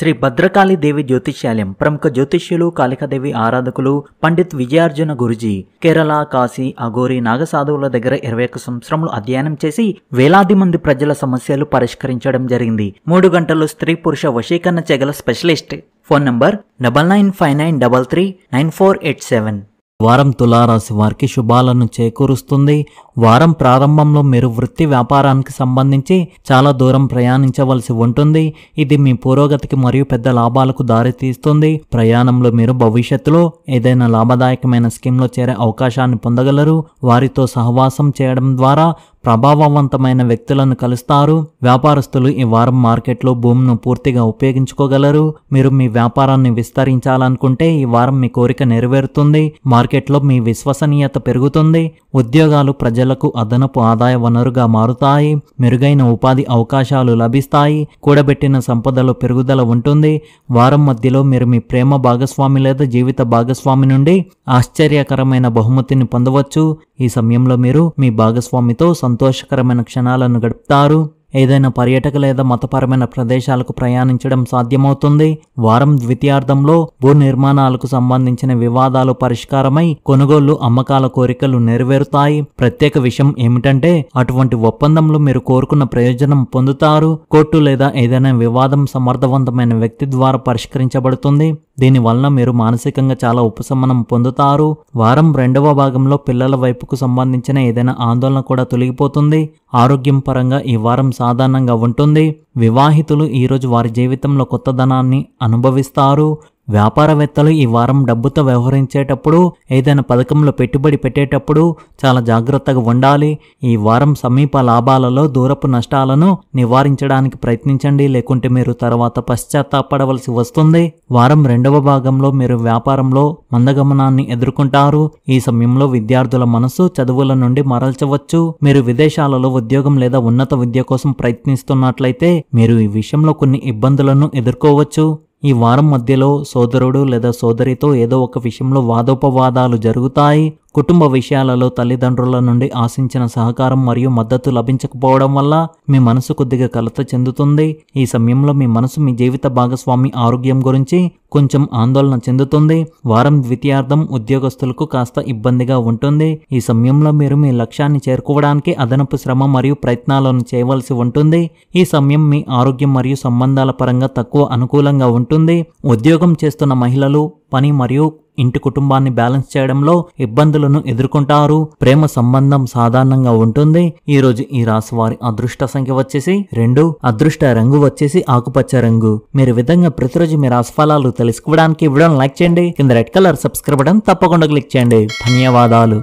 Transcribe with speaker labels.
Speaker 1: శ్రీ భద్రకాళి దేవి జ్యోతిష్యాలయం ప్రముఖ జ్యోతిష్యులు కాళికాదేవి ఆరాధకులు పండిత్ విజయార్జున గురుజీ కేరళ కాశీ అఘోరి నాగసాధువుల దగ్గర ఇరవై ఒక్క సంవత్సరములు అధ్యయనం చేసి వేలాది మంది ప్రజల సమస్యలు పరిష్కరించడం జరిగింది మూడు గంటలు స్త్రీ పురుష వశీకరణ చెగల specialist phone number double nine five nine double three nine four eight seven వారం తులారాశి వారికి శుభాలను చేకూరుస్తుంది వారం ప్రారంభంలో మీరు వృత్తి వ్యాపారానికి సంబంధించి చాలా దూరం ప్రయాణించవలసి ఉంటుంది ఇది మీ పురోగతికి మరియు పెద్ద లాభాలకు దారితీస్తుంది ప్రయాణంలో మీరు భవిష్యత్తులో ఏదైనా లాభదాయకమైన స్కీమ్లో చేరే అవకాశాన్ని పొందగలరు వారితో సహవాసం చేయడం ద్వారా ప్రభావవంతమైన వ్యక్తులను కలుస్తారు వ్యాపారస్తులు ఈ వారం మార్కెట్లో భూమిను పూర్తిగా ఉపయోగించుకోగలరు మీరు మీ వ్యాపారాన్ని విస్తరించాలనుకుంటే ఈ వారం మీ కోరిక నెరవేరుతుంది మార్కెట్లో మీ విశ్వసనీయత పెరుగుతుంది ఉద్యోగాలు ప్రజలకు అదనపు ఆదాయ వనరుగా మారుతాయి మెరుగైన ఉపాధి అవకాశాలు లభిస్తాయి కూడబెట్టిన సంపదలో పెరుగుదల ఉంటుంది వారం మధ్యలో మీరు మీ ప్రేమ భాగస్వామి లేదా జీవిత భాగస్వామి నుండి ఆశ్చర్యకరమైన బహుమతిని పొందవచ్చు ఈ సమయంలో మీరు మీ భాగస్వామితో సంతోషకరమైన క్షణాలను గడుపుతారు ఏదైనా పర్యటక లేదా మతపరమైన ప్రదేశాలకు ప్రయాణించడం సాధ్యమవుతుంది వారం ద్వితీయార్థంలో భూ నిర్మాణాలకు సంబంధించిన వివాదాలు పరిష్కారమై కొనుగోళ్లు అమ్మకాల కోరికలు నెరవేరుతాయి ప్రత్యేక విషయం ఏమిటంటే అటువంటి ఒప్పందంలో మీరు కోరుకున్న ప్రయోజనం పొందుతారు కోర్టు లేదా ఏదైనా వివాదం సమర్థవంతమైన వ్యక్తి ద్వారా పరిష్కరించబడుతుంది దీనివల్ల మీరు మానసికంగా చాలా ఉపశమనం పొందుతారు వారం రెండవ భాగంలో పిల్లల వైపుకు సంబంధించిన ఏదైనా ఆందోళన కూడా తొలగిపోతుంది ఆరోగ్యం పరంగా ఈ వారం సాధారణంగా ఉంటుంది వివాహితులు ఈరోజు వారి జీవితంలో కొత్త ధనాన్ని అనుభవిస్తారు వ్యాపారవేత్తలు ఈ వారం డబ్బుతో వ్యవహరించేటప్పుడు ఏదైనా పథకంలో పెట్టుబడి పెట్టేటప్పుడు చాలా జాగ్రత్తగా ఉండాలి ఈ వారం సమీప లాభాలలో దూరపు నష్టాలను నివారించడానికి ప్రయత్నించండి లేకుంటే మీరు తర్వాత పశ్చాత్తాపడవలసి వస్తుంది వారం రెండవ భాగంలో మీరు వ్యాపారంలో మందగమనాన్ని ఎదుర్కొంటారు ఈ సమయంలో విద్యార్థుల మనసు చదువుల నుండి మరల్చవచ్చు మీరు విదేశాలలో ఉద్యోగం లేదా ఉన్నత విద్య కోసం ప్రయత్నిస్తున్నట్లయితే మీరు ఈ విషయంలో కొన్ని ఇబ్బందులను ఎదుర్కోవచ్చు ఈ వారం మధ్యలో సోదరుడు లేదా సోదరితో ఏదో ఒక విషయంలో వాదోపవాదాలు జరుగుతాయి కుటుంబ విషయాలలో తల్లిదండ్రుల నుండి ఆశించిన సహకారం మరియు మద్దతు లభించకపోవడం వల్ల మీ మనసు కొద్దిగా కలత చెందుతుంది ఈ సమయంలో మీ మనసు మీ జీవిత భాగస్వామి ఆరోగ్యం గురించి కొంచెం ఆందోళన చెందుతుంది వారం ద్వితీయార్థం ఉద్యోగస్తులకు కాస్త ఇబ్బందిగా ఉంటుంది ఈ సమయంలో మీరు మీ లక్ష్యాన్ని చేరుకోవడానికి అదనపు శ్రమ మరియు ప్రయత్నాలను చేయవలసి ఉంటుంది ఈ సమయం మీ ఆరోగ్యం మరియు సంబంధాల పరంగా తక్కువ అనుకూలంగా ఉంటుంది ఉద్యోగం చేస్తున్న మహిళలు పని మరియు ఇంటి కుటుంబాన్ని బ్యాలెన్స్ చేయడంలో ఇబ్బందులను ఎదుర్కొంటారు ప్రేమ సంబంధం సాధారణంగా ఉంటుంది ఈ రోజు ఈ రాశి వారి అదృష్ట సంఖ్య వచ్చేసి రెండు అదృష్ట రంగు వచ్చేసి ఆకుపచ్చ రంగు మీరు విధంగా ప్రతిరోజు మీ రాశి ఫలాలు తెలుసుకోవడానికి ఇవ్వడం లైక్ చేయండి కింద రెడ్ కలర్ సబ్స్క్రైబ్ బటన్ తప్పకుండా క్లిక్ చేయండి ధన్యవాదాలు